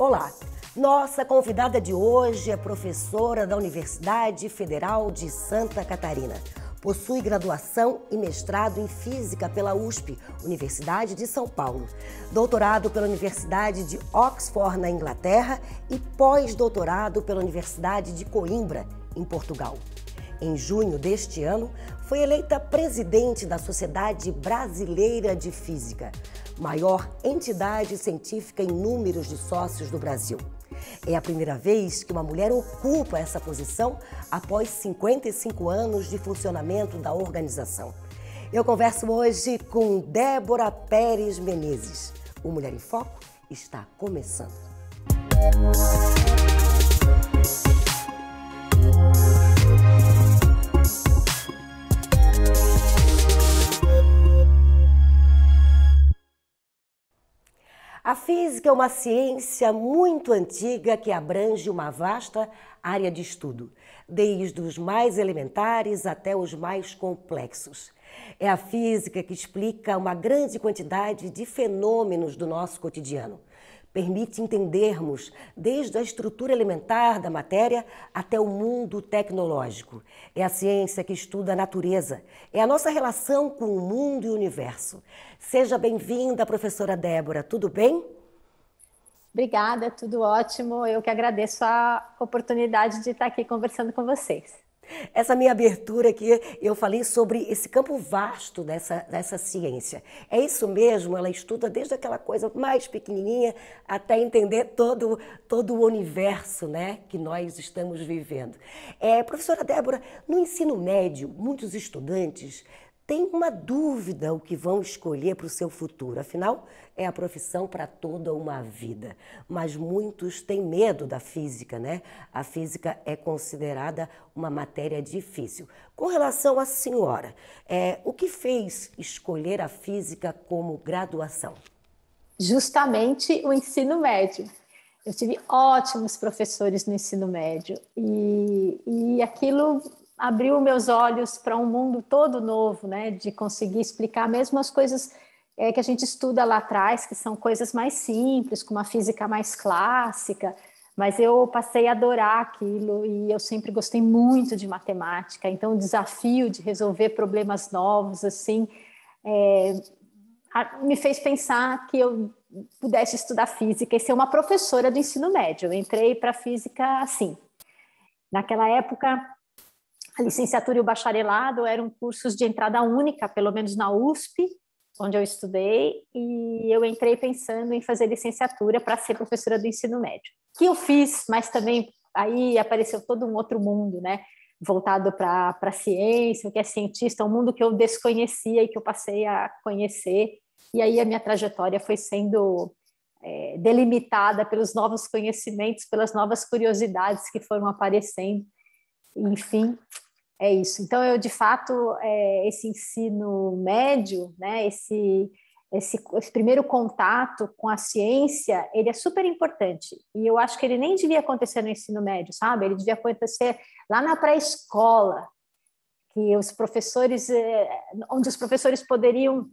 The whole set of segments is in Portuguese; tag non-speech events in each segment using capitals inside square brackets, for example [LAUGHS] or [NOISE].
Olá! Nossa convidada de hoje é professora da Universidade Federal de Santa Catarina. Possui graduação e mestrado em Física pela USP, Universidade de São Paulo, doutorado pela Universidade de Oxford, na Inglaterra, e pós-doutorado pela Universidade de Coimbra, em Portugal. Em junho deste ano, foi eleita presidente da Sociedade Brasileira de Física maior entidade científica em números de sócios do Brasil. É a primeira vez que uma mulher ocupa essa posição após 55 anos de funcionamento da organização. Eu converso hoje com Débora Pérez Menezes. O Mulher em Foco está começando. Música A física é uma ciência muito antiga que abrange uma vasta área de estudo, desde os mais elementares até os mais complexos. É a física que explica uma grande quantidade de fenômenos do nosso cotidiano permite entendermos desde a estrutura elementar da matéria até o mundo tecnológico. É a ciência que estuda a natureza, é a nossa relação com o mundo e o universo. Seja bem-vinda, professora Débora, tudo bem? Obrigada, tudo ótimo. Eu que agradeço a oportunidade de estar aqui conversando com vocês. Essa minha abertura aqui, eu falei sobre esse campo vasto dessa, dessa ciência. É isso mesmo, ela estuda desde aquela coisa mais pequenininha até entender todo, todo o universo né, que nós estamos vivendo. É, professora Débora, no ensino médio, muitos estudantes tem uma dúvida o que vão escolher para o seu futuro. Afinal, é a profissão para toda uma vida. Mas muitos têm medo da física, né? A física é considerada uma matéria difícil. Com relação à senhora, é, o que fez escolher a física como graduação? Justamente o ensino médio. Eu tive ótimos professores no ensino médio e, e aquilo abriu meus olhos para um mundo todo novo, né? De conseguir explicar mesmo as coisas é, que a gente estuda lá atrás, que são coisas mais simples, com uma física mais clássica. Mas eu passei a adorar aquilo e eu sempre gostei muito de matemática. Então, o desafio de resolver problemas novos, assim, é, me fez pensar que eu pudesse estudar física e ser uma professora do ensino médio. Eu entrei para física assim. Naquela época, a licenciatura e o bacharelado eram cursos de entrada única, pelo menos na USP, onde eu estudei, e eu entrei pensando em fazer licenciatura para ser professora do ensino médio. Que eu fiz, mas também aí apareceu todo um outro mundo, né? Voltado para a ciência, o que é cientista, um mundo que eu desconhecia e que eu passei a conhecer. E aí a minha trajetória foi sendo é, delimitada pelos novos conhecimentos, pelas novas curiosidades que foram aparecendo. Enfim, é isso. Então, eu, de fato, é, esse ensino médio, né, esse, esse, esse, primeiro contato com a ciência, ele é super importante. E eu acho que ele nem devia acontecer no ensino médio, sabe? Ele devia acontecer lá na pré-escola, que os professores, é, onde os professores poderiam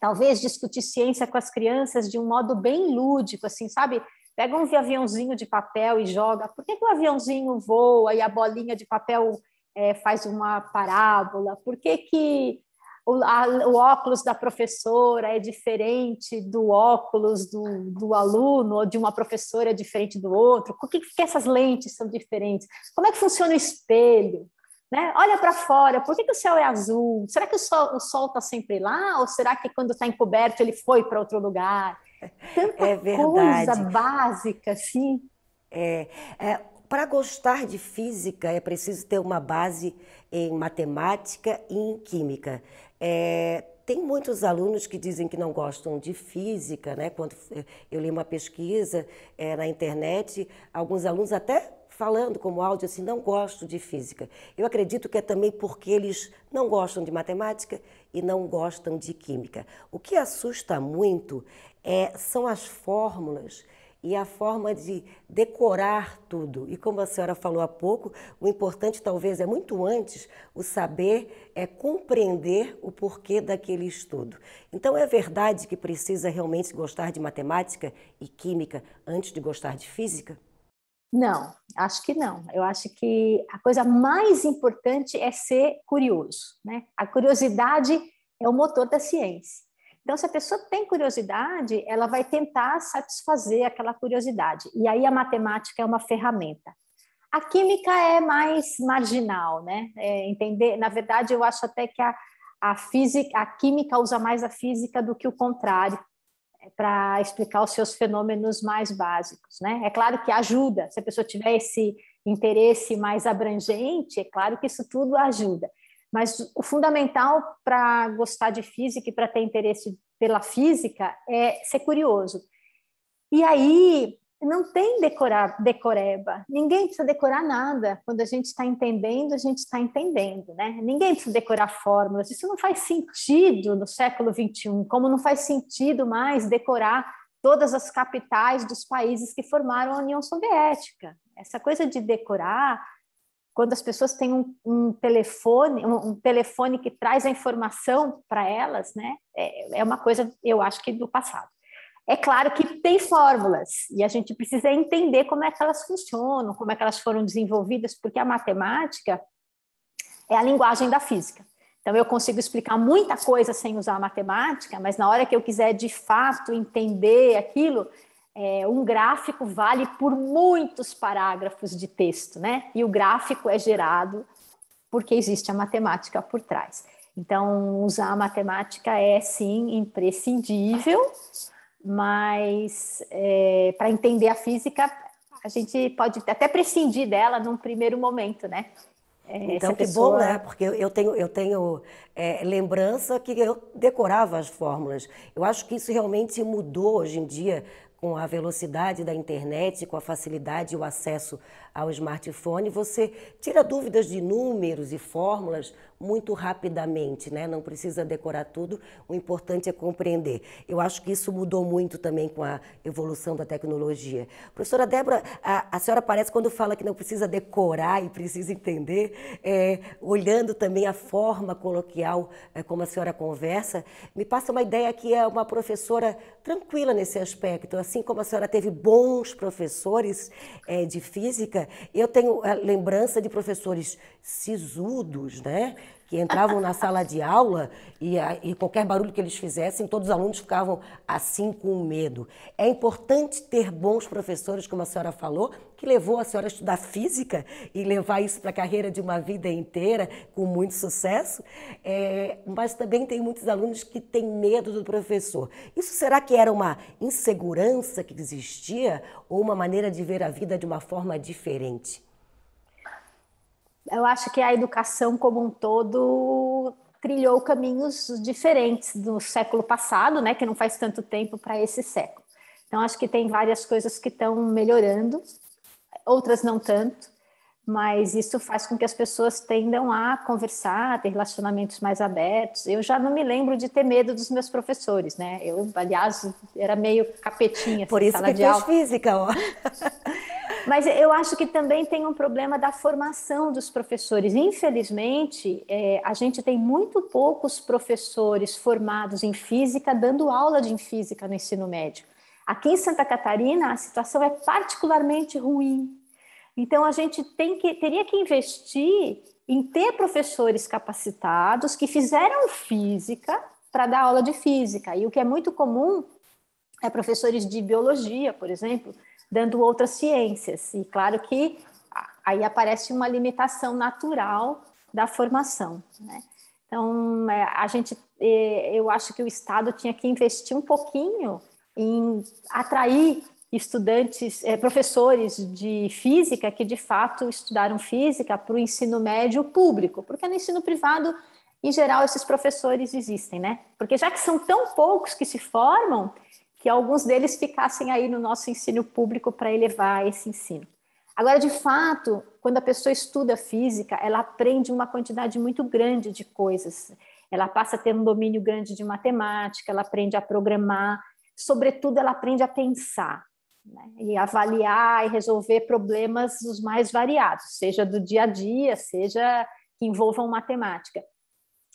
talvez discutir ciência com as crianças de um modo bem lúdico, assim, sabe? Pega um aviãozinho de papel e joga. Por que, que o aviãozinho voa e a bolinha de papel é, faz uma parábola, por que, que o, a, o, óculos da professora é diferente do óculos do, do aluno, ou de uma professora é diferente do outro, por que, que essas lentes são diferentes, como é que funciona o espelho, né? Olha para fora, por que, que, o céu é azul? Será que o sol está sempre lá? Ou será que quando está encoberto ele foi para outro lugar? [LAUGHS] É Tanta é coisa básica, assim. É, é, para gostar de física é preciso ter uma base em matemática e em química. É, tem muitos alunos que dizem que não gostam de física, né? Quando eu li uma pesquisa é, na internet, alguns alunos até falando como áudio assim, não gosto de física. Eu acredito que é também porque eles não gostam de matemática e não gostam de química. O que assusta muito é, são as fórmulas e a forma de decorar tudo. E como a senhora falou há pouco, o importante talvez é muito antes o saber é compreender o porquê daquele estudo. Então é verdade que precisa realmente gostar de matemática e química antes de gostar de física? Não, acho que não. Eu acho que a coisa mais importante é ser curioso, né? A curiosidade é o motor da ciência. Então, se a pessoa tem curiosidade, ela vai tentar satisfazer aquela curiosidade. E aí a matemática é uma ferramenta. A química é mais marginal, né? É entender, na verdade, eu acho até que a, a física, a química usa mais a física do que o contrário é, para explicar os seus fenômenos mais básicos, né? É claro que ajuda. Se a pessoa tiver esse interesse mais abrangente, é claro que isso tudo ajuda. Mas o fundamental para gostar de física e para ter interesse pela física é ser curioso. E aí não tem decorar decoreba. Ninguém precisa decorar nada. Quando a gente está entendendo, a gente está entendendo, né? Ninguém precisa decorar fórmulas. Isso não faz sentido no século XXI, como não faz sentido mais decorar todas as capitais dos países que formaram a União Soviética. Essa coisa de decorar quando as pessoas têm um, um telefone, um, um, telefone que traz a informação para elas, né? É, é, uma coisa, eu acho que do passado. É claro que tem fórmulas e a gente precisa entender como é que elas funcionam, como é que elas foram desenvolvidas, porque a matemática é a linguagem da física. Então eu consigo explicar muita coisa sem usar a matemática, mas na hora que eu quiser de fato entender aquilo, é, um gráfico vale por muitos parágrafos de texto, né? E o gráfico é gerado porque existe a matemática por trás. Então, usar a matemática é sim imprescindível, mas é, para entender a física, a gente pode até prescindir dela num primeiro momento, né? É, então, que pessoa... bom, né? Porque eu tenho, eu tenho é, lembrança que eu decorava as fórmulas. Eu acho que isso realmente mudou hoje em dia com a velocidade da internet, com a facilidade e o acesso ao smartphone, você tira dúvidas de números e fórmulas muito rapidamente, né? Não precisa decorar tudo, o importante é compreender. Eu acho que isso mudou muito também com a evolução da tecnologia. Professora Débora, a, a senhora parece quando fala que não precisa decorar e precisa entender, é, olhando também a forma coloquial é, como a senhora conversa, me passa uma ideia que é uma professora tranquila nesse aspecto, assim como a senhora teve bons professores é, de física, é, eu tenho eh, lembrança de professores sisudos, né? Que entravam na sala de aula e, a, e qualquer barulho que eles fizessem, todos os alunos ficavam assim com medo. É importante ter bons professores, como a senhora falou, que levou a senhora a estudar física e levar isso para a carreira de uma vida inteira com muito sucesso, é, mas também tem muitos alunos que têm medo do professor. Isso será que era uma insegurança que existia ou uma maneira de ver a vida de uma forma diferente? Eu acho que a educação como um todo trilhou caminhos diferentes do século passado, né, que não faz tanto tempo para esse século. Então, acho que tem várias coisas que estão melhorando outras não tanto, mas isso faz com que as pessoas tendam a conversar, a ter relacionamentos mais abertos. Eu já não me lembro de ter medo dos meus professores, né? Eu, aliás, era meio capetinha. Assim, Por assim, isso que de fez física, ó. [LAUGHS] Mas eu acho que também tem um problema da formação dos professores. Infelizmente, é, a gente tem muito poucos professores formados em física dando aula de física no ensino médio. Aqui em Santa Catarina, a situação é particularmente ruim. Então, a gente tem que, teria que investir em ter professores capacitados que fizeram física para dar aula de física. E o que é muito comum é professores de biologia, por exemplo, dando outras ciências. E claro que aí aparece uma limitação natural da formação. Né? Então, é, a gente, é, eu acho que o Estado tinha que investir um pouquinho em atrair estudantes, eh, professores de física que de fato estudaram física para o ensino médio público, porque no ensino privado, em geral, esses professores existem, né? Porque já que são tão poucos que se formam, que alguns deles ficassem aí no nosso ensino público para elevar esse ensino. Agora, de fato, quando a pessoa estuda física, ela aprende uma quantidade muito grande de coisas. Ela passa a ter um domínio grande de matemática, ela aprende a programar, sobretudo, ela aprende a pensar. Né? E avaliar e resolver problemas os mais variados, seja do dia a dia, seja que envolvam matemática.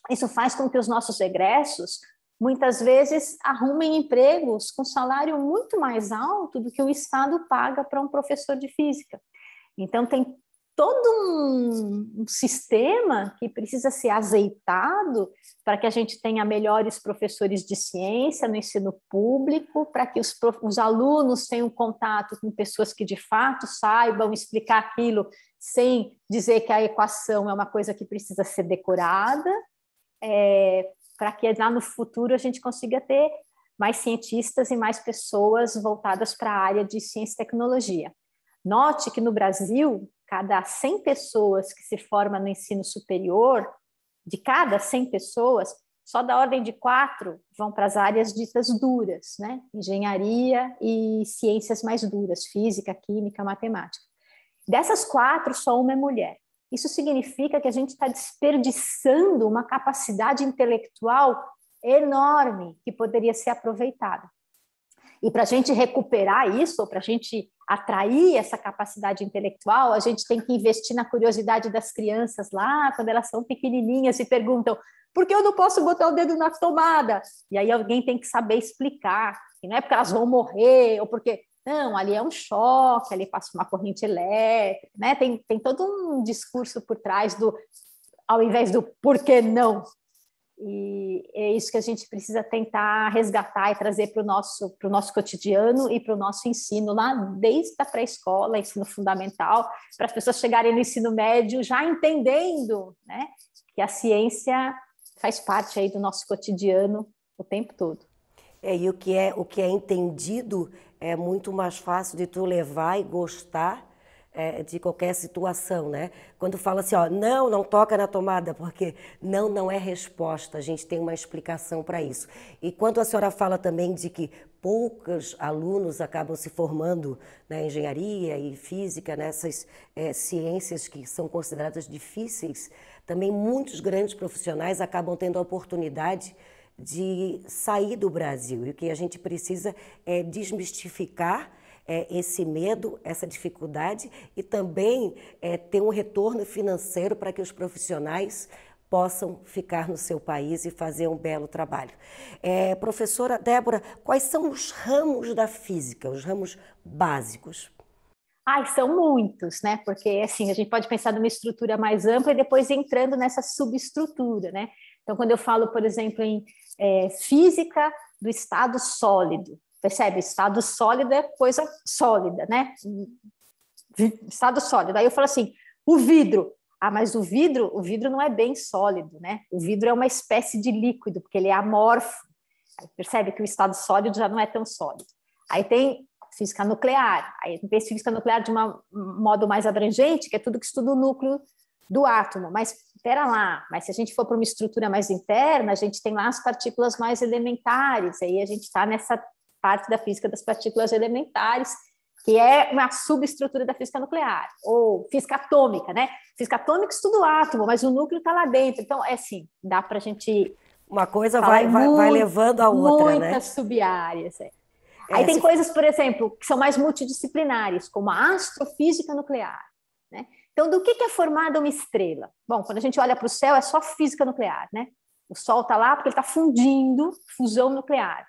Isso faz com que os nossos egressos muitas vezes arrumem empregos com salário muito mais alto do que o Estado paga para um professor de física. Então, tem todo um, um sistema que precisa ser azeitado para que a gente tenha melhores professores de ciência no ensino público, para que os, os alunos tenham contato com pessoas que de fato saibam explicar aquilo sem dizer que a equação é uma coisa que precisa ser decorada, é, para que lá no futuro a gente consiga ter mais cientistas e mais pessoas voltadas para a área de ciência e tecnologia. Note que no Brasil, cada 100 pessoas que se forma no ensino superior, de cada 100 pessoas, só da ordem de quatro vão para as áreas ditas duras, né? Engenharia e ciências mais duras, física, química, matemática. Dessas quatro, só uma é mulher. Isso significa que a gente está desperdiçando uma capacidade intelectual enorme que poderia ser aproveitada. E para a gente recuperar isso, para a gente atrair essa capacidade intelectual, a gente tem que investir na curiosidade das crianças lá, quando elas são pequenininhas e perguntam: por que eu não posso botar o dedo na tomada? E aí alguém tem que saber explicar, que não é porque elas vão morrer, ou porque. Não, ali é um choque, ali passa uma corrente elétrica, né? Tem, tem todo um discurso por trás do ao invés do por que não, e é isso que a gente precisa tentar resgatar e trazer para o nosso, pro nosso cotidiano e para o nosso ensino, lá desde a pré-escola, ensino fundamental, para as pessoas chegarem no ensino médio já entendendo né, que a ciência faz parte aí do nosso cotidiano o tempo todo. É, e o que é, o que é entendido é muito mais fácil de tu levar e gostar é, de qualquer situação, né? Quando fala assim, ó, não, não toca na tomada, porque não, não é resposta, a gente tem uma explicação para isso. E quando a senhora fala também de que poucos alunos acabam se formando na né, engenharia e física, nessas é, ciências que são consideradas difíceis, também muitos grandes profissionais acabam tendo a oportunidade de sair do Brasil. E o que a gente precisa é desmistificar é, esse medo, essa dificuldade e também é, ter um retorno financeiro para que os profissionais possam ficar no seu país e fazer um belo trabalho. É, professora Débora, quais são os ramos da física, os ramos básicos? Ai, são muitos, né? Porque assim, a gente pode pensar numa estrutura mais ampla e depois entrando nessa subestrutura, né? Então, quando eu falo, por exemplo, em é, física do estado sólido, Percebe? Estado sólido é coisa sólida, né? Estado sólido. Aí eu falo assim, o vidro. Ah, mas o vidro, o vidro não é bem sólido, né? O vidro é uma espécie de líquido, porque ele é amorfo. Aí percebe que o estado sólido já não é tão sólido. Aí tem física nuclear. Aí tem física nuclear de uma, um modo mais abrangente, que é tudo que estuda o núcleo do átomo. Mas espera lá, mas se a gente for para uma estrutura mais interna, a gente tem lá as partículas mais elementares, aí a gente está nessa parte da física das partículas elementares, que é uma subestrutura da física nuclear, ou física atômica, né? Física atômica estuda o átomo, mas o núcleo está lá dentro. Então, é assim, dá para a gente. Uma coisa vai, vai, muito, vai, levando a outra. Né? Muitas né? subáreas. É. É, Aí tem se... coisas, por exemplo, que são mais multidisciplinares, como a astrofísica nuclear. Né? Então, do que, que é formada uma estrela? Bom, quando a gente olha para o céu, é só física nuclear, né? O Sol está lá porque ele está fundindo fusão nuclear.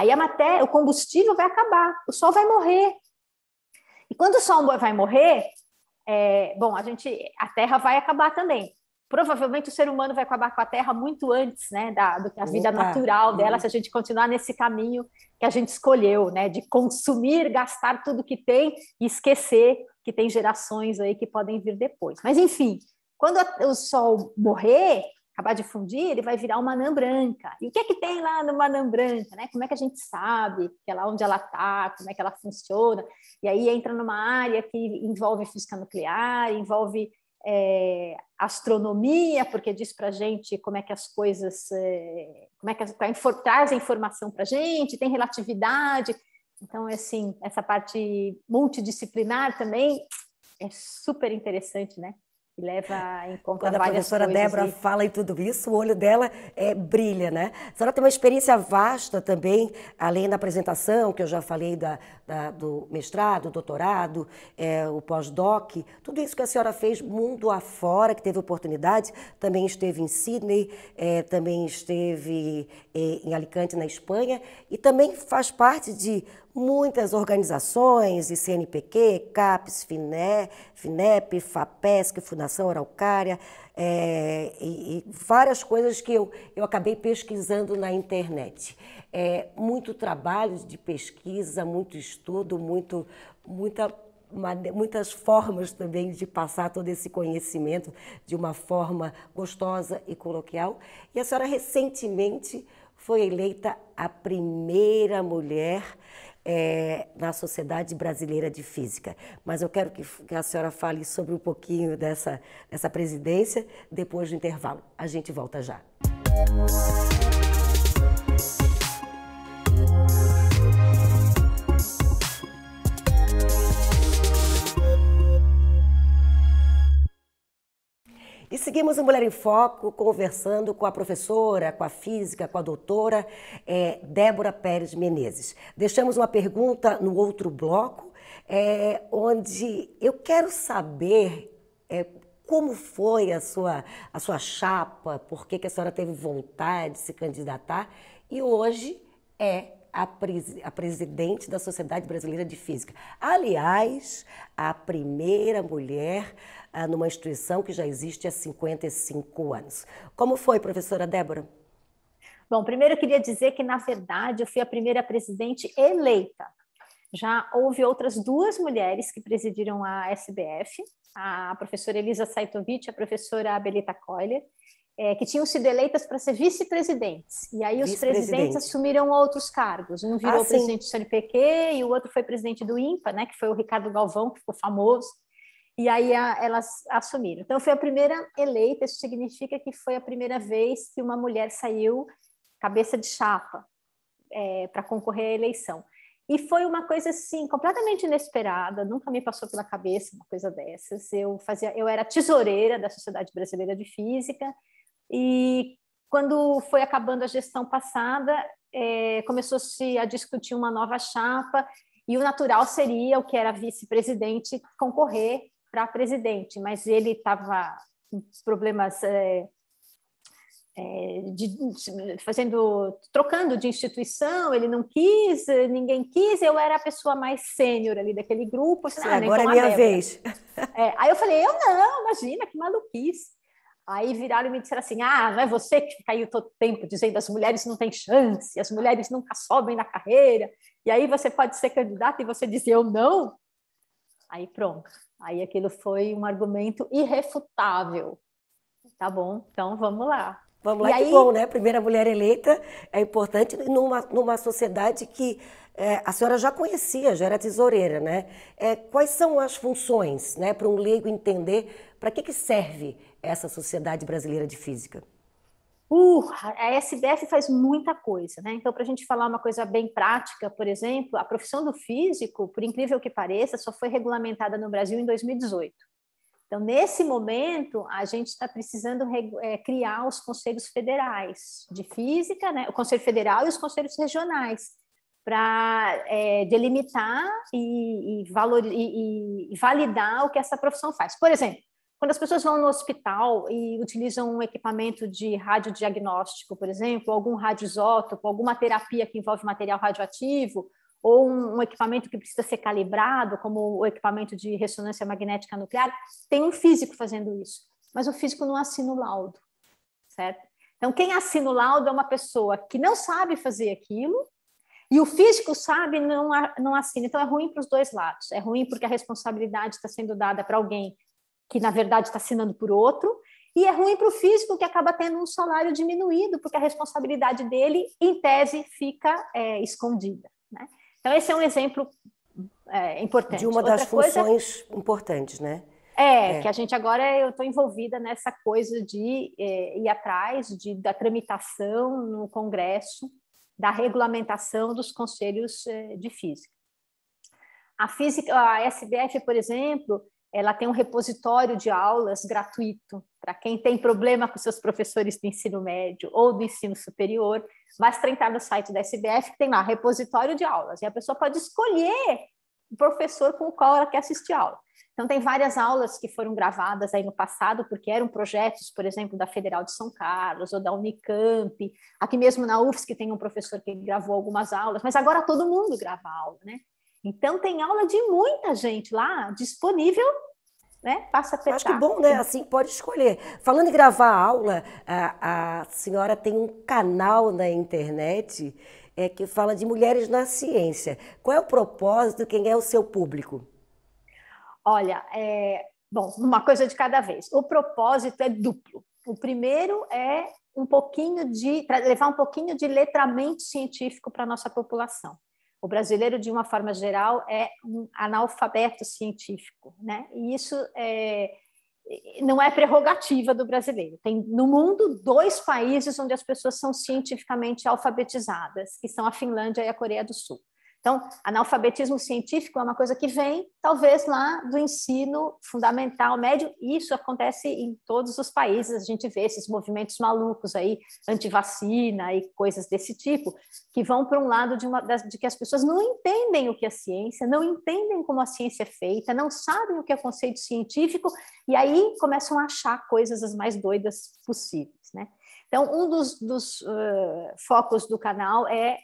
Aí a matéria, o combustível vai acabar, o sol vai morrer. E quando o sol vai morrer, é, bom, a gente, a Terra vai acabar também. Provavelmente o ser humano vai acabar com a Terra muito antes, né, da, do que a vida Opa. natural dela, uhum. se a gente continuar nesse caminho que a gente escolheu, né, de consumir, gastar tudo que tem e esquecer que tem gerações aí que podem vir depois. Mas enfim, quando o Sol morrer, acabar de fundir, ele vai virar uma anã branca. E o que é que tem lá no anã branca? Né? Como é que a gente sabe que é lá onde ela está, como é que ela funciona? E aí entra numa área que envolve física nuclear, envolve é, astronomia, porque diz para a gente como é que as coisas, é, como é que traz a informação para a gente, tem relatividade. Então, é assim, essa parte multidisciplinar também é super interessante, né? leva em conta Quando Quando a professora Débora e... fala em tudo isso, o olho dela é, brilha, né? A senhora tem uma experiência vasta também, além da apresentação, que eu já falei da, da do mestrado, doutorado, é, o pós-doc, tudo isso que a senhora fez mundo afora, que teve oportunidade, também esteve em Sydney, é, também esteve é, em Alicante, na Espanha, e também faz parte de muitas organizações, ICNPq, CAPES, FINE, FINEP, FAPESC, Fundação Araucária, é, e, e, várias coisas que eu, eu acabei pesquisando na internet. É, muito trabalho de pesquisa, muito estudo, muito, muita muitas formas também de passar todo esse conhecimento de uma forma gostosa e coloquial. E a senhora recentemente foi eleita a primeira mulher é, na Sociedade Brasileira de Física. Mas eu quero que, que a senhora fale sobre um pouquinho dessa, dessa presidência depois do intervalo. A gente volta já. Música seguimos o Mulher em Foco conversando com a professora, com a física, com a doutora é, Débora Pérez Menezes. Deixamos uma pergunta no outro bloco, é, onde eu quero saber é, como foi a sua, a sua chapa, por que, que a senhora teve vontade de se candidatar e hoje é a, a presidente da Sociedade Brasileira de Física. Aliás, a primeira mulher ah, numa instituição que já existe há 55 anos. Como foi, professora Débora? Bom, primeiro eu queria dizer que, na verdade, eu fui a primeira presidente eleita. Já houve outras duas mulheres que presidiram a SBF, a professora Elisa Saitovic e a professora Abelita Koller, é, que tinham sido eleitas para ser vice-presidentes. E aí os presidentes assumiram outros cargos. Um virou ah, presidente sim. do CNPq e o outro foi presidente do INPA, né, que foi o Ricardo Galvão, que ficou famoso. E aí a, elas assumiram. Então foi a primeira eleita, isso significa que foi a primeira vez que uma mulher saiu cabeça de chapa é, para concorrer à eleição. E foi uma coisa assim completamente inesperada, nunca me passou pela cabeça uma coisa dessas. Eu fazia, eu era tesoureira da Sociedade Brasileira de Física e quando foi acabando a gestão passada, é, começou-se a discutir uma nova chapa e o natural seria o que era vice-presidente concorrer para presidente, mas ele estava com problemas é, é, de, fazendo, trocando de instituição, ele não quis, ninguém quis, eu era a pessoa mais sênior ali daquele grupo. Assim, Sim, ah, né, agora então é minha vez. É, aí eu falei, eu não, imagina, que maluquice. Aí viraram e me disseram assim: ah, não é você que fica aí todo tempo dizendo as mulheres não têm chance, as mulheres nunca sobem na carreira, e aí você pode ser candidata e você diz eu não? Aí pronto. Aí aquilo foi um argumento irrefutável. Tá bom, então vamos lá. Vamos lá, que bom, né? Primeira mulher eleita é importante numa, numa sociedade que é, a senhora já conhecia, já era tesoureira, né? É, quais são as funções, né, para um leigo entender para que, que serve essa Sociedade Brasileira de Física? Uh, a SBF faz muita coisa, né? Então, para a gente falar uma coisa bem prática, por exemplo, a profissão do físico, por incrível que pareça, só foi regulamentada no Brasil em 2018. Então, nesse momento, a gente está precisando é, criar os conselhos federais de física, né? o Conselho Federal e os conselhos regionais, para é, delimitar e, e, valor, e, e validar o que essa profissão faz. Por exemplo, quando as pessoas vão no hospital e utilizam um equipamento de radiodiagnóstico, por exemplo, algum radioisótopo, alguma terapia que envolve material radioativo, ou um, um, equipamento que precisa ser calibrado, como o equipamento de ressonância magnética nuclear, tem um físico fazendo isso, mas o físico não assina o laudo, certo? Então, quem assina o laudo é uma pessoa que não sabe fazer aquilo e o físico sabe não não assina. Então, é ruim para os dois lados. É ruim porque a responsabilidade está sendo dada para alguém que na verdade está assinando por outro, e é ruim para o físico, que acaba tendo um salário diminuído, porque a responsabilidade dele, em tese, fica é, escondida. Né? Então, esse é um exemplo é, importante. De uma Outra das funções importantes, né? É, é, que a gente agora eu estou envolvida nessa coisa de é, ir atrás de, da tramitação no Congresso da regulamentação dos conselhos é, de física. A física, a SBF, por exemplo, ela tem um repositório de aulas gratuito para quem tem problema com seus professores do ensino médio ou do ensino superior, basta entrar no site da SBF que tem lá repositório de aulas e a pessoa pode escolher o professor com o qual ela quer assistir aula. Então tem várias aulas que foram gravadas aí no passado porque eram projetos, por exemplo, da Federal de São Carlos ou da Unicamp, aqui mesmo na UFSC tem um professor que gravou algumas aulas, mas agora todo mundo grava aula, né? Então tem aula de muita gente lá disponível né? Passa a Acho que é bom, né? Assim, pode escolher. Falando em gravar aula, a, a senhora tem um canal na internet é, que fala de mulheres na ciência. Qual é o propósito? Quem é o seu público? Olha, é, bom, uma coisa de cada vez. O propósito é duplo. O primeiro é um pouquinho de levar um pouquinho de letramento científico para a nossa população. O brasileiro, de uma forma geral, é um analfabeto científico, né? E isso é, não é prerrogativa do brasileiro. Tem no mundo dois países onde as pessoas são cientificamente alfabetizadas, que são a Finlândia e a Coreia do Sul. Então, analfabetismo científico é uma coisa que vem, talvez, lá do ensino fundamental, médio, e isso acontece em todos os países. A gente vê esses movimentos malucos aí, antivacina e coisas desse tipo, que vão para um lado de, uma, de que as pessoas não entendem o que é ciência, não entendem como a ciência é feita, não sabem o que é conceito científico, e aí começam a achar coisas as mais doidas possíveis, né? Então, um dos, dos uh, focos do canal é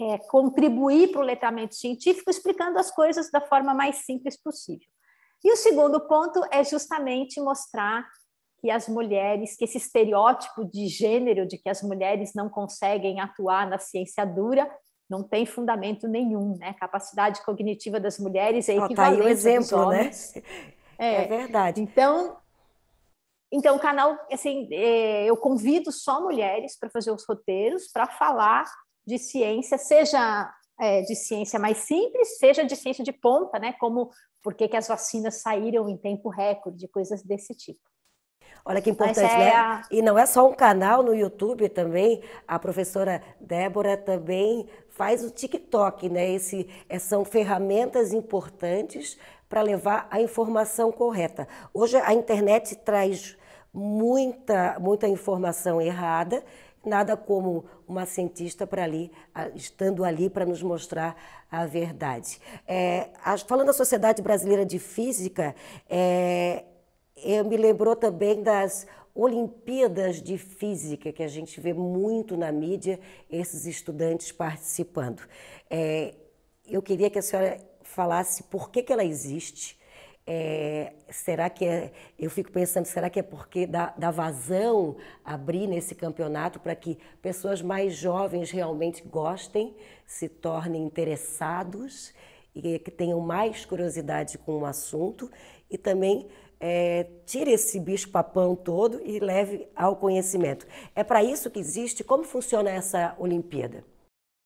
é, contribuir para o letramento científico, explicando as coisas da forma mais simples possível. E o segundo ponto é justamente mostrar que as mulheres, que esse estereótipo de gênero de que as mulheres não conseguem atuar na ciência dura, não tem fundamento nenhum, né? A capacidade cognitiva das mulheres é equivalente oh, tá aí o exemplo, Né? [LAUGHS] É. é verdade. Então, então, o canal, assim, é, eu convido só mulheres para fazer os roteiros, para falar de ciência, seja é, de ciência mais simples, seja de ciência de ponta, né? Como por que, que as vacinas saíram em tempo recorde, coisas desse tipo. Olha que importante, é né? E não é só um canal no YouTube também. A professora Débora também faz o TikTok, né? Esse, é, são ferramentas importantes para levar a informação correta. Hoje a internet traz muita, muita informação errada, nada como uma cientista para ali, estando ali para nos mostrar a verdade. É, falando da Sociedade Brasileira de Física, é, eu me lembrou também das Olimpíadas de Física, que a gente vê muito na mídia esses estudantes participando. É, eu queria que a senhora falasse por que, que ela existe, é, será que é, eu fico pensando, será que é porque dá, da vazão abrir nesse campeonato para que pessoas mais jovens realmente gostem, se tornem interessados e que tenham mais curiosidade com o assunto e também é, tire esse bicho-papão todo e leve ao conhecimento. É para isso que existe? Como funciona essa Olimpíada?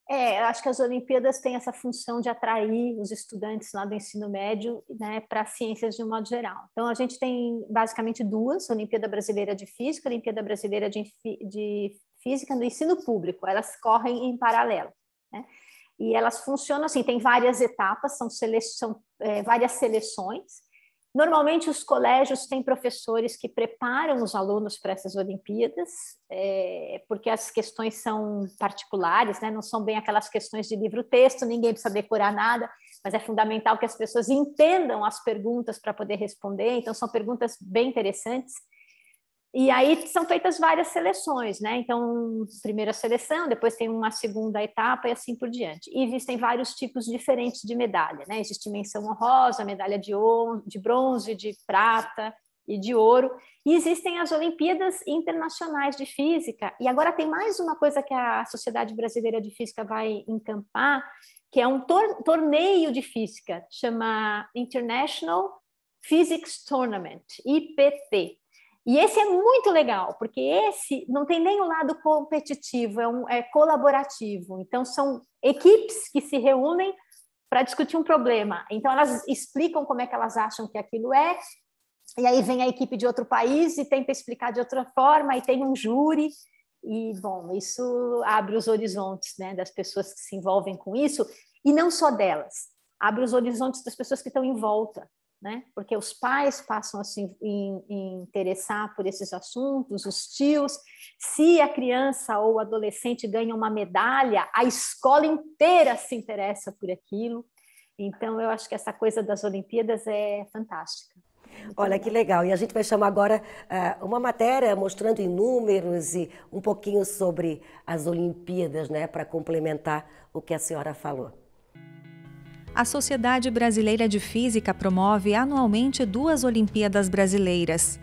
É, eu acho que as Olimpíadas têm essa função de atrair os estudantes lá do ensino médio né, para ciências de um modo geral. Então, a gente tem basicamente duas: Olimpíada Brasileira de Física, Olimpíada Brasileira de, de Física no ensino público. Elas correm em paralelo. Né? E elas funcionam assim: tem várias etapas, são, sele são é, várias seleções, Normalmente, os colégios têm professores que preparam os alunos para essas Olimpíadas, é, porque as questões são particulares, né? não são bem aquelas questões de livro-texto, ninguém precisa decorar nada, mas é fundamental que as pessoas entendam as perguntas para poder responder. Então, são perguntas bem interessantes. E aí são feitas várias seleções, né? Então, primeira seleção, depois tem uma segunda etapa e assim por diante. E existem vários tipos diferentes de medalha, né? Existe menção honrosa, medalha de, de bronze, de prata e de ouro. E existem as Olimpíadas Internacionais de Física. E agora tem mais uma coisa que a Sociedade Brasileira de Física vai encampar, que é um tor torneio de física, chama International Physics Tournament, IPT. E esse é muito legal, porque esse não tem nem o lado competitivo, é, um, é colaborativo. Então, são equipes que se reúnem para discutir um problema. Então, elas explicam como é que elas acham que aquilo é, e aí vem a equipe de outro país e tenta explicar de outra forma, e tem um júri. E, bom, isso abre os horizontes né, das pessoas que se envolvem com isso, e não só delas, abre os horizontes das pessoas que estão em volta né? Porque os pais passam a se interessar por esses assuntos, os tios. Se a criança ou adolescente ganha uma medalha, a escola inteira se interessa por aquilo. Então, eu acho que essa coisa das Olimpíadas é fantástica. Olha que legal. E a gente vai chamar agora uh, uma matéria mostrando em números e um pouquinho sobre as Olimpíadas, né, para complementar o que a senhora falou. A Sociedade Brasileira de Física promove anualmente duas Olimpíadas Brasileiras.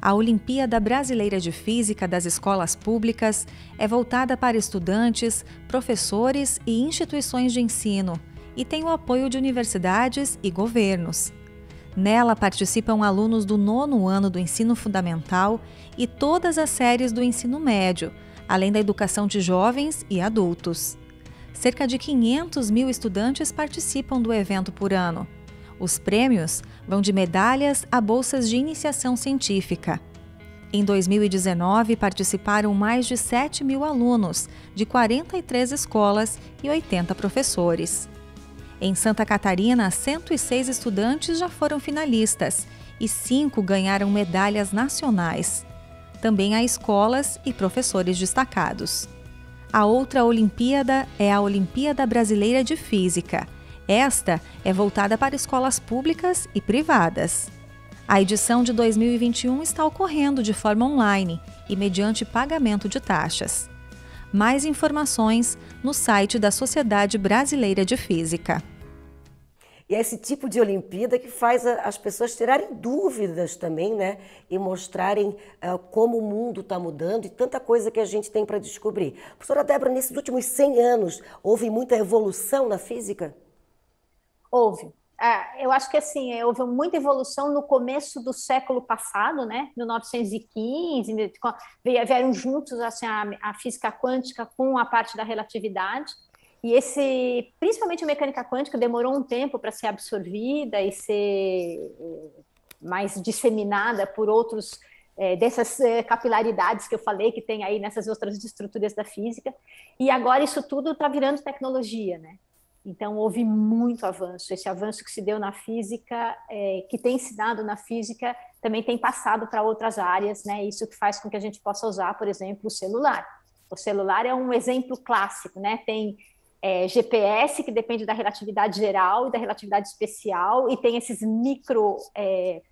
A Olimpíada Brasileira de Física das Escolas Públicas é voltada para estudantes, professores e instituições de ensino e tem o apoio de universidades e governos. Nela participam alunos do nono ano do ensino fundamental e todas as séries do ensino médio, além da educação de jovens e adultos cerca de 500 mil estudantes participam do evento por ano. Os prêmios vão de medalhas a bolsas de iniciação científica. Em 2019, participaram mais de 7 mil alunos, de 43 escolas e 80 professores. Em Santa Catarina, 106 estudantes já foram finalistas e cinco ganharam medalhas nacionais. Também há escolas e professores destacados. A outra Olimpíada é a Olimpíada Brasileira de Física. Esta é voltada para escolas públicas e privadas. A edição de 2021 está ocorrendo de forma online e mediante pagamento de taxas. Mais informações no site da Sociedade Brasileira de Física. E é esse tipo de Olimpíada que faz as pessoas tirarem dúvidas também, né? E mostrarem uh, como o mundo está mudando e tanta coisa que a gente tem para descobrir. Professora Débora, nesses últimos 100 anos, houve muita evolução na física? Houve. É, eu acho que assim, houve muita evolução no começo do século passado, né? 1915, vieram juntos assim, a, a física quântica com a parte da relatividade. E esse, principalmente a mecânica quântica, demorou um tempo para ser absorvida e ser eh, mais disseminada por outros é, dessas é, capilaridades que eu falei que tem aí nessas outras estruturas da física. E agora isso tudo está virando tecnologia, né? Então houve muito avanço. Esse avanço que se deu na física, é, que tem se dado na física, também tem passado para outras áreas, né? Isso que faz com que a gente possa usar, por exemplo, o celular. O celular é um exemplo clássico, né? Tem é, GPS, que depende da relatividade geral e da relatividade especial, e tem esses micro é,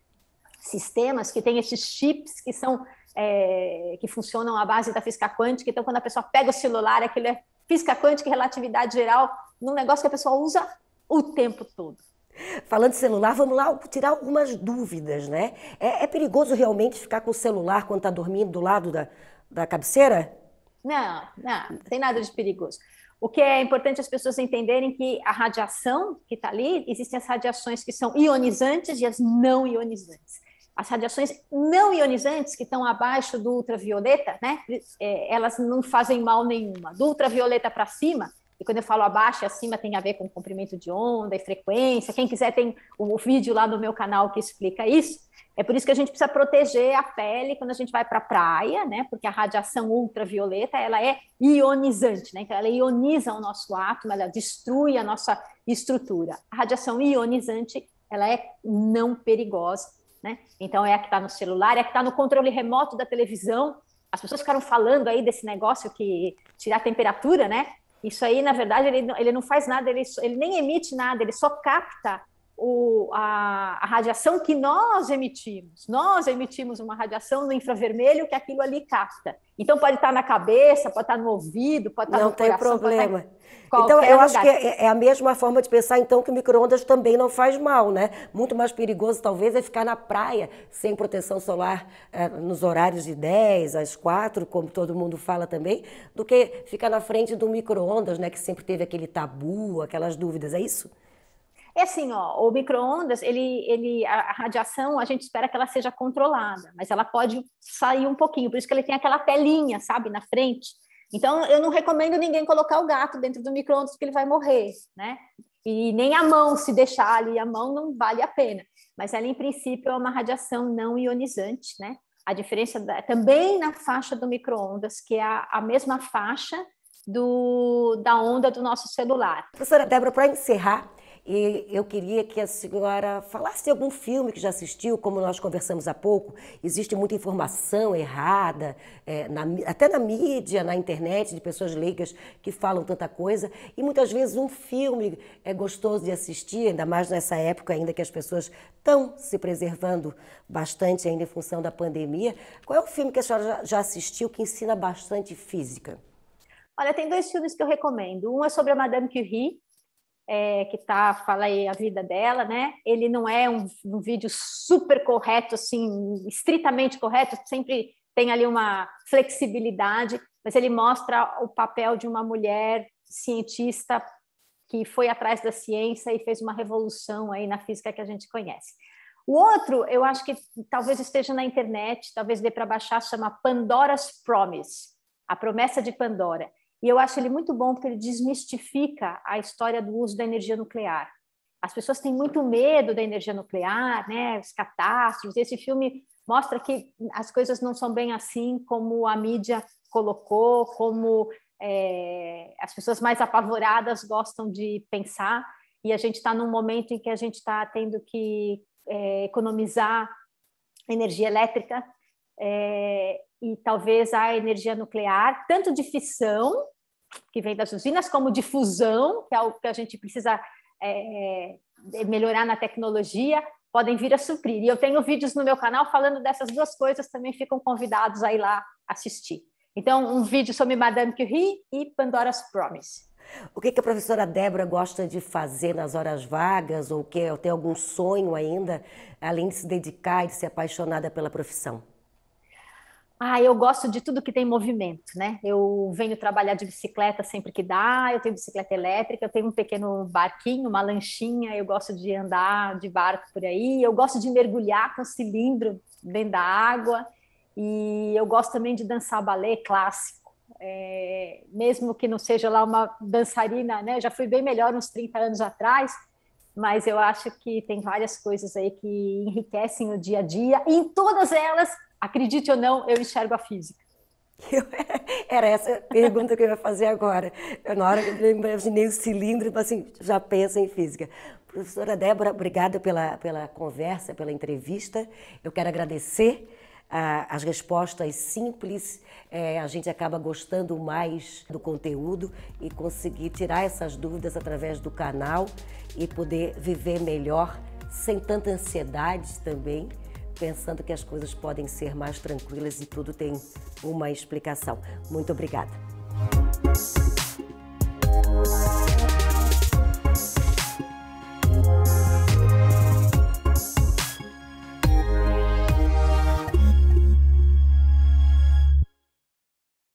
sistemas que tem esses chips que são é, que funcionam à base da física quântica. Então, quando a pessoa pega o celular, aquilo é física quântica e relatividade geral, num negócio que a pessoa usa o tempo todo. Falando de celular, vamos lá tirar algumas dúvidas, né? É, é perigoso realmente ficar com o celular quando está dormindo do lado da, da cabeceira? Não, não, não tem nada de perigoso. O que é importante as pessoas entenderem que a radiação que está ali, existem as radiações que são ionizantes e as não ionizantes. As radiações não ionizantes, que estão abaixo do ultravioleta, né, é, elas não fazem mal nenhuma. Do ultravioleta para cima, e quando eu falo abaixo e acima, tem a ver com comprimento de onda e frequência. Quem quiser, tem o vídeo lá no meu canal que explica isso. É por isso que a gente precisa proteger a pele quando a gente vai para a praia, né? Porque a radiação ultravioleta, ela é ionizante, né? Então, ela ioniza o nosso átomo, ela destrui a nossa estrutura. A radiação ionizante, ela é não perigosa, né? Então, é a que está no celular, é a que está no controle remoto da televisão. As pessoas ficaram falando aí desse negócio que tirar a temperatura, né? Isso aí, na verdade, ele, ele não faz nada, ele, ele nem emite nada, ele só capta o, a, a, radiação que nós emitimos. Nós emitimos uma radiação no infravermelho que aquilo ali capta. Então pode estar na cabeça, pode estar no ouvido, pode estar não no coração. Não tem problema. Então eu lugar. acho que é, é, a mesma forma de pensar então que o microondas também não faz mal, né? Muito mais perigoso talvez é ficar na praia sem proteção solar eh, nos horários de 10 às 4, como todo mundo fala também, do que ficar na frente do microondas, né, que sempre teve aquele tabu, aquelas dúvidas, é isso? É assim, ó, o micro-ondas, ele, ele, a, a radiação, a gente espera que ela seja controlada, mas ela pode sair um pouquinho, por isso que ele tem aquela telinha, sabe, na frente. Então, eu não recomendo ninguém colocar o gato dentro do micro-ondas, porque ele vai morrer, né? E nem a mão, se deixar ali, a mão não vale a pena. Mas ela, em princípio, é uma radiação não ionizante, né? A diferença da, também na faixa do micro-ondas, que é a, a mesma faixa do, da onda do nosso celular. Professora Débora, para encerrar, e eu queria que a senhora falasse de algum filme que já assistiu, como nós conversamos há pouco. Existe muita informação errada, é, na, até na mídia, na internet, de pessoas leigas que falam tanta coisa. E muitas vezes um filme é gostoso de assistir, ainda mais nessa época ainda que as pessoas estão se preservando bastante ainda em função da pandemia. Qual é o filme que a senhora já assistiu que ensina bastante física? Olha, tem dois filmes que eu recomendo. Um é sobre a Madame Curie, é, que tá, fala aí a vida dela, né? Ele não é um, um vídeo super correto, assim, estritamente correto, sempre tem ali uma flexibilidade, mas ele mostra o papel de uma mulher cientista que foi atrás da ciência e fez uma revolução aí na física que a gente conhece. O outro, eu acho que talvez esteja na internet, talvez dê para baixar, chama Pandora's Promise, a promessa de Pandora. E eu acho ele muito bom porque ele desmistifica a história do uso da energia nuclear. As pessoas têm muito medo da energia nuclear, né, as catástrofes. Esse filme mostra que as coisas não são bem assim como a mídia colocou, como é, as pessoas mais apavoradas gostam de pensar. E a gente está num momento em que a gente está tendo que é, economizar energia elétrica é, e talvez a energia nuclear, tanto de fissão, que vem das usinas, como de fusão, que é algo que a gente precisa é, é melhorar na tecnologia, podem vir a suprir. E eu tenho vídeos no meu canal falando dessas duas coisas, também ficam convidados aí lá assistir. Então, um vídeo sobre Madame Curie e Pandora's Promise. O que, que a professora Débora gosta de fazer nas horas vagas ou que tem algum sonho ainda, além de se dedicar e de ser apaixonada pela profissão? Ah, eu gosto de tudo que tem movimento, né? Eu venho trabalhar de bicicleta sempre que dá, eu tenho bicicleta elétrica, eu tenho um pequeno barquinho, uma lanchinha, eu gosto de andar de barco por aí, eu gosto de mergulhar com cilindro dentro da água e eu gosto também de dançar balé clássico. É, mesmo que não seja lá uma dançarina, né? Eu já fui bem melhor uns 30 anos atrás, mas eu acho que tem várias coisas aí que enriquecem o dia a dia, e em todas elas acredite ou não, eu enxergo a física. [LAUGHS] Eu, era essa a pergunta que eu ia fazer agora. Eu, na hora que eu imaginei o cilindro, assim, já pensa em física. Professora Débora, obrigada pela, pela conversa, pela entrevista. Eu quero agradecer ah, as respostas simples. É, a gente acaba gostando mais do conteúdo e conseguir tirar essas dúvidas através do canal e poder viver melhor, sem tanta ansiedade também pensando que as coisas podem ser mais tranquilas e tudo tem uma explicação. Muito obrigada.